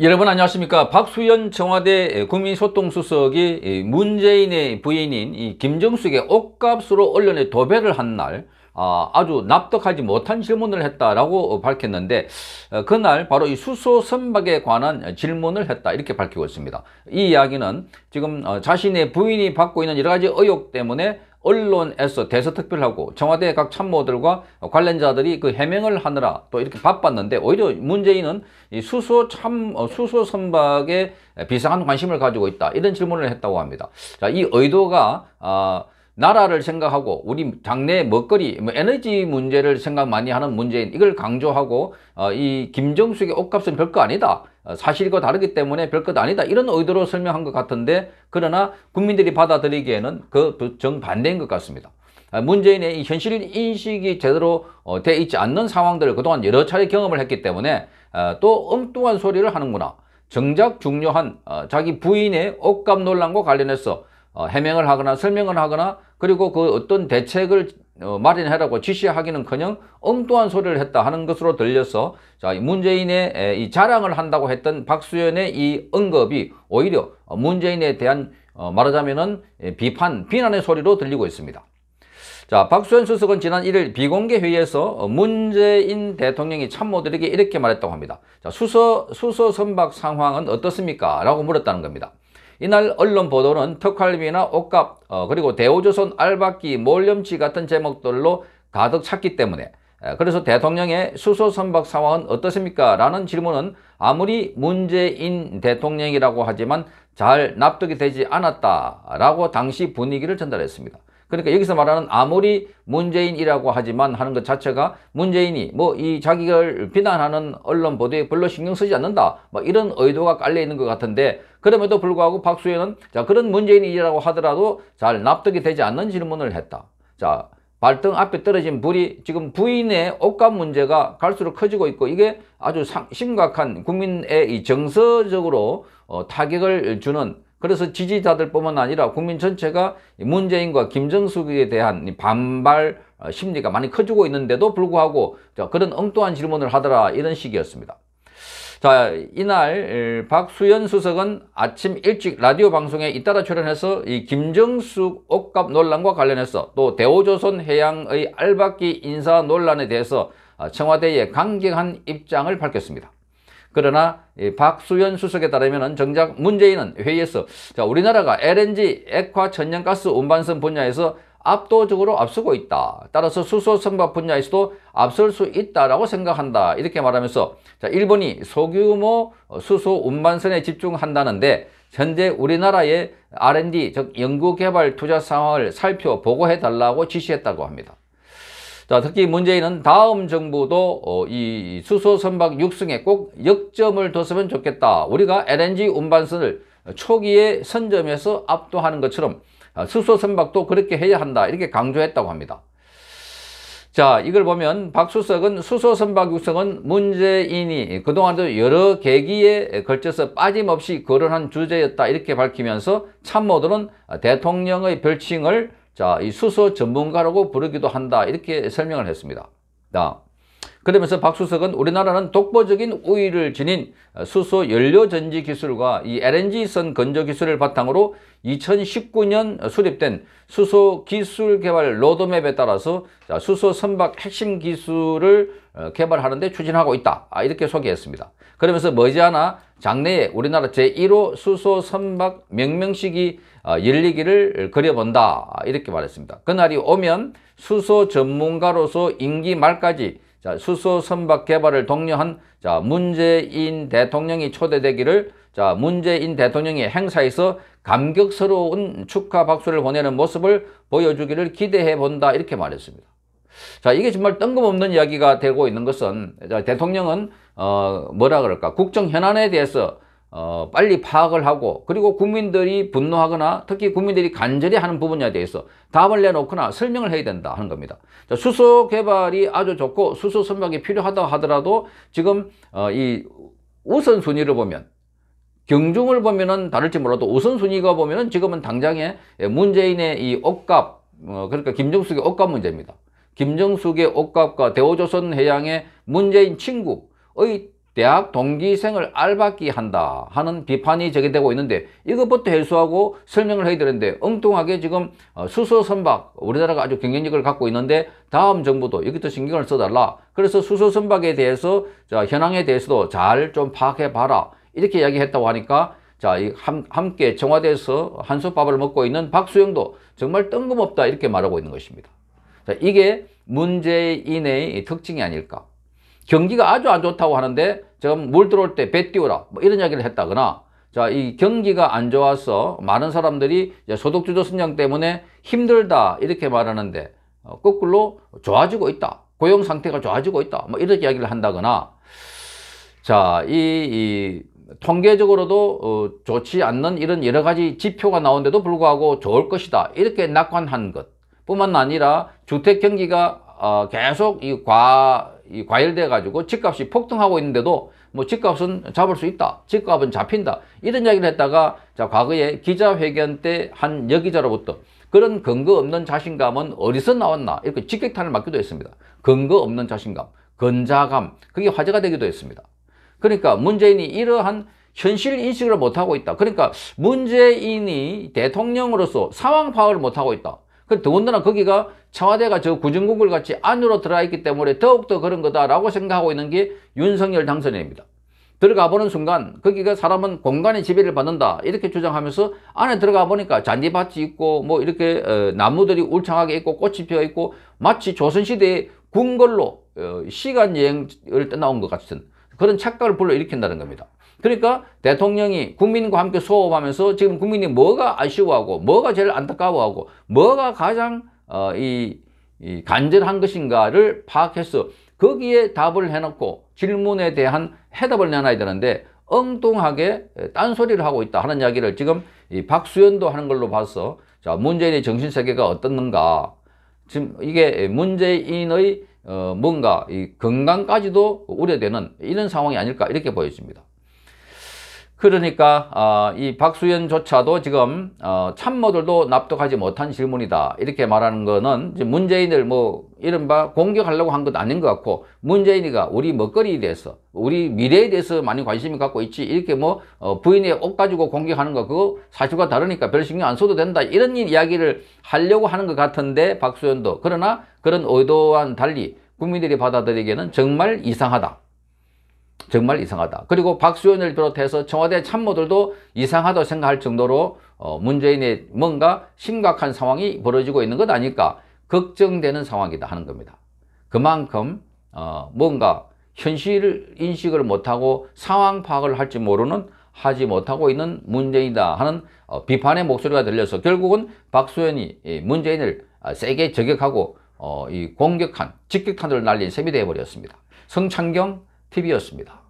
여러분 안녕하십니까 박수현 청와대 국민소통수석이 문재인의 부인인 김정숙의 옷값으로 언론에 도배를 한 날 아, 아주 납득하지 못한 질문을 했다라고 밝혔는데 어, 그날 바로 이 수소 선박에 관한 질문을 했다 이렇게 밝히고 있습니다 이 이야기는 지금 어, 자신의 부인이 받고 있는 여러 가지 의혹 때문에 언론에서 대서특별하고 청와대 각 참모들과 관련자들이 그 해명을 하느라 또 이렇게 바빴는데 오히려 문재인은 이 수소 참 어, 수소 선박에 비상한 관심을 가지고 있다 이런 질문을 했다고 합니다. 자, 이 의도가 아 나라를 생각하고 우리 장래 먹거리 뭐 에너지 문제를 생각 많이 하는 문재인 이걸 강조하고 어, 이 김정숙의 옷값은 별거 아니다 어, 사실과 그 다르기 때문에 별것 아니다 이런 의도로 설명한 것 같은데 그러나 국민들이 받아들이기에는 그 정반대인 것 같습니다. 아, 문재인의 이 현실 인식이 제대로 어, 돼 있지 않는 상황들을 그동안 여러 차례 경험을 했기 때문에 아, 또 엉뚱한 소리를 하는구나. 정작 중요한 어, 자기 부인의 옷값 논란과 관련해서 해명을 하거나 설명을 하거나 그리고 그 어떤 대책을 어, 마련해라고 지시하기는커녕 엉뚱한 소리를 했다 하는 것으로 들려서 자, 문재인의 이 자랑을 한다고 했던 박수현의 이 언급이 오히려 문재인에 대한 어, 말하자면 비판, 비난의 소리로 들리고 있습니다. 자, 박수현 수석은 지난 1일 비공개 회의에서 문재인 대통령이 참모들에게 이렇게 말했다고 합니다. 자, 수서, 수서 선박 상황은 어떻습니까? 라고 물었다는 겁니다. 이날 언론 보도는 특활비나 옷값 어, 그리고 대우조선 알박기 몰렴치 같은 제목들로 가득 찼기 때문에 그래서 대통령의 수소 선박 상황은 어떻습니까? 라는 질문은 아무리 문재인 대통령이라고 하지만 잘 납득이 되지 않았다라고 당시 분위기를 전달했습니다. 그러니까 여기서 말하는 아무리 문재인이라고 하지만 하는 것 자체가 문재인이 뭐 이 자기를 비난하는 언론 보도에 별로 신경 쓰지 않는다. 뭐 이런 의도가 깔려 있는 것 같은데 그럼에도 불구하고 박수현은 자 그런 문재인이라고 하더라도 잘 납득이 되지 않는 질문을 했다. 자 발등 앞에 떨어진 불이 지금 부인의 옷감 문제가 갈수록 커지고 있고 이게 아주 상, 심각한 국민의 이 정서적으로 어, 타격을 주는 그래서 지지자들뿐만 아니라 국민 전체가 문재인과 김정숙에 대한 반발 어, 심리가 많이 커지고 있는데도 불구하고 그런 엉뚱한 질문을 하더라 이런 식이었습니다. 자 이날 박수현 수석은 아침 일찍 라디오 방송에 잇따라 출연해서 이 김정숙 옷값 논란과 관련해서 또 대호조선 해양의 알박기 인사 논란에 대해서 아, 청와대에 강경한 입장을 밝혔습니다. 그러나 이 박수현 수석에 따르면 정작 문재인은 회의에서 자, 우리나라가 LNG 액화 천연가스 운반선 분야에서 압도적으로 앞서고 있다. 따라서 수소 선박 분야에서도 앞설 수 있다라고 생각한다. 이렇게 말하면서 자, 일본이 소규모 수소 운반선에 집중한다는데 현재 우리나라의 R&D 즉 연구개발 투자 상황을 살펴 보고해달라고 지시했다고 합니다. 자, 특히 문재인은 다음 정부도 어, 이 수소 선박 육성에 꼭 역점을 뒀으면 좋겠다. 우리가 LNG 운반선을 초기에 선점해서 압도하는 것처럼 아, 수소 선박도 그렇게 해야 한다. 이렇게 강조했다고 합니다. 자, 이걸 보면 박수석은 수소 선박 육성은 문재인이 그동안도 여러 계기에 걸쳐서 빠짐없이 거론한 주제였다. 이렇게 밝히면서 참모들은 대통령의 별칭을 자, 이 수소 전문가라고 부르기도 한다. 이렇게 설명을 했습니다. 자, 그러면서 박수석은 우리나라는 독보적인 우위를 지닌 수소 연료 전지 기술과 이 LNG선 건조 기술을 바탕으로 2019년 수립된 수소 기술 개발 로드맵에 따라서 수소 선박 핵심 기술을 어, 개발하는데 추진하고 있다. 아, 이렇게 소개했습니다. 그러면서 머지않아 장래에 우리나라 제1호 수소 선박 명명식이 어, 열리기를 그려본다 이렇게 말했습니다. 그날이 오면 수소 전문가로서 임기 말까지 자, 수소 선박 개발을 독려한 자, 문재인 대통령이 초대되기를 자, 문재인 대통령이 행사에서 감격스러운 축하 박수를 보내는 모습을 보여주기를 기대해 본다 이렇게 말했습니다. 자, 이게 정말 뜬금없는 이야기가 되고 있는 것은 자, 대통령은 어, 뭐라 그럴까? 국정 현안에 대해서 어, 빨리 파악을 하고 그리고 국민들이 분노하거나 특히 국민들이 간절히 하는 부분에 대해서 답을 내놓거나 설명을 해야 된다 하는 겁니다. 자, 수소 개발이 아주 좋고 수소 선박이 필요하다 하더라도 지금 어, 이 우선순위를 보면 경중을 보면은 다를지 몰라도 우선순위가 보면은 지금은 당장에 문재인의 이 억값 어, 그러니까 김정숙의 억값 문제입니다. 김정숙의 옷값과 대우조선해양의 문재인 친구의 대학 동기생을 알바기 한다 하는 비판이 제기되고 있는데 이것부터 해소하고 설명을 해야 되는데 엉뚱하게 지금 어, 수소 선박 우리나라가 아주 경쟁력을 갖고 있는데 다음 정부도 여기도 신경을 써달라 그래서 수소 선박에 대해서 자, 현황에 대해서도 잘 좀 파악해 봐라 이렇게 이야기했다고 하니까 자, 이 함, 함께 청와대에서 한솥밥을 먹고 있는 박수영도 정말 뜬금없다 이렇게 말하고 있는 것입니다. 자, 이게 문재인의 특징이 아닐까. 경기가 아주 안 좋다고 하는데 지금 물 들어올 때 배 띄우라 뭐 이런 이야기를 했다거나 자, 이 경기가 안 좋아서 많은 사람들이 소득주도 성장 때문에 힘들다 이렇게 말하는데 어, 거꾸로 좋아지고 있다. 고용 상태가 좋아지고 있다. 뭐 이런 이야기를 한다거나 자, 이, 이 통계적으로도 어, 좋지 않는 이런 여러 가지 지표가 나온데도 불구하고 좋을 것이다. 이렇게 낙관한 것. 뿐만 아니라 주택 경기가 어, 계속 이 과, 이 과열돼 가지고 집값이 폭등하고 있는데도 뭐 집값은 잡을 수 있다. 집값은 잡힌다. 이런 이야기를 했다가 자, 과거에 기자회견 때 한 여기자로부터 그런 근거 없는 자신감은 어디서 나왔나 이렇게 직격탄을 맞기도 했습니다. 근거 없는 자신감, 건자감 그게 화제가 되기도 했습니다. 그러니까 문재인이 이러한 현실 인식을 못하고 있다. 그러니까 문재인이 대통령으로서 상황 파악을 못하고 있다. 그 더군다나 거기가 청와대가 저 구중궁굴 같이 안으로 들어와 있기 때문에 더욱더 그런 거다라고 생각하고 있는 게 윤석열 당선인입니다. 들어가 보는 순간 거기가 사람은 공간의 지배를 받는다 이렇게 주장하면서 안에 들어가 보니까 잔디밭이 있고 뭐 이렇게 어, 나무들이 울창하게 있고 꽃이 피어 있고 마치 조선시대의 궁궐로 어, 시간여행을 떠나온 것 같은 그런 착각을 불러일으킨다는 겁니다. 그러니까 대통령이 국민과 함께 소업하면서 지금 국민이 뭐가 아쉬워하고 뭐가 제일 안타까워하고 뭐가 가장 어, 이, 이 간절한 것인가를 파악해서 거기에 답을 해놓고 질문에 대한 해답을 내놔야 되는데 엉뚱하게 딴소리를 하고 있다 하는 이야기를 지금 이 박수현도 하는 걸로 봐서 자 문재인의 정신세계가 어떻는가 지금 이게 문재인의 어, 뭔가 이 건강까지도 우려되는 이런 상황이 아닐까 이렇게 보여집니다. 그러니까 어, 이 박수현조차도 지금 어, 참모들도 납득하지 못한 질문이다 이렇게 말하는 거는 문재인을 뭐 이른바 공격하려고 한 것 아닌 것 같고 문재인이가 우리 먹거리에 대해서 우리 미래에 대해서 많이 관심을 갖고 있지 이렇게 뭐 어, 부인의 옷 가지고 공격하는 거 그거 사실과 다르니까 별 신경 안 써도 된다 이런 이야기를 하려고 하는 것 같은데 박수현도 그러나 그런 의도와는 달리 국민들이 받아들이기에는 정말 이상하다 정말 이상하다. 그리고 박수현을 비롯해서 청와대 참모들도 이상하다고 생각할 정도로 어, 문재인의 뭔가 심각한 상황이 벌어지고 있는 것 아닐까 걱정되는 상황이다 하는 겁니다. 그만큼 어, 뭔가 현실 인식을 못하고 상황 파악을 할지 모르는 하지 못하고 있는 문재인이다 하는 어, 비판의 목소리가 들려서 결국은 박수현이 문재인을 아, 세게 저격하고 공격한 직격탄을 날린 셈이 되어버렸습니다. 성창경 TV였습니다.